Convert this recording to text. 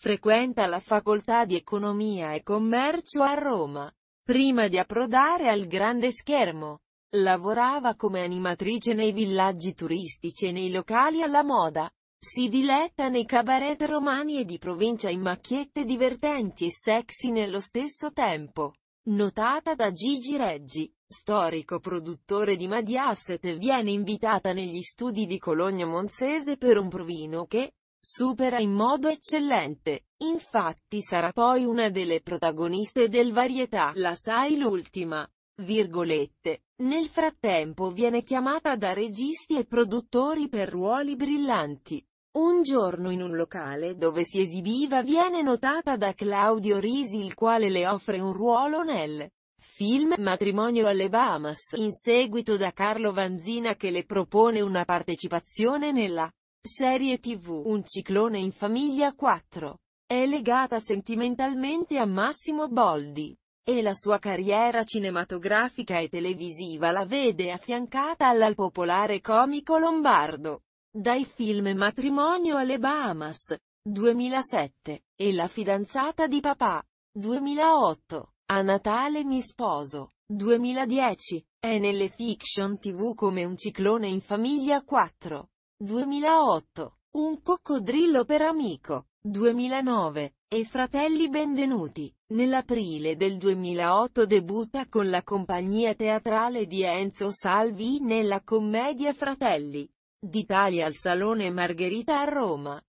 Frequenta la facoltà di Economia e Commercio a Roma. Prima di approdare al grande schermo, lavorava come animatrice nei villaggi turistici e nei locali alla moda. Si diletta nei cabaret romani e di provincia in macchiette divertenti e sexy nello stesso tempo. Notata da Gigi Reggi, storico produttore di Madiasset viene invitata negli studi di Cologno Monzese per un provino che, Supera in modo eccellente. Infatti sarà poi una delle protagoniste del varietà, la sai l'ultima. Virgolette. Nel frattempo viene chiamata da registi e produttori per ruoli brillanti. Un giorno in un locale dove si esibiva viene notata da Claudio Risi il quale le offre un ruolo nel film Matrimonio alle Bahamas, in seguito da Carlo Vanzina che le propone una partecipazione nella Serie TV Un ciclone in famiglia 4. È legata sentimentalmente a Massimo Boldi. E la sua carriera cinematografica e televisiva la vede affiancata al popolare comico lombardo. Dai film Matrimonio alle Bahamas, 2007, e La fidanzata di papà, 2008, A Natale mi sposo, 2010, è nelle fiction tv come Un ciclone in famiglia 4. 2008. Un coccodrillo per amico. 2009. E Fratelli Benvenuti. Nell'aprile del 2008 debutta con la compagnia teatrale di Enzo Salvi nella commedia Fratelli. D'Italia al Salone Margherita a Roma.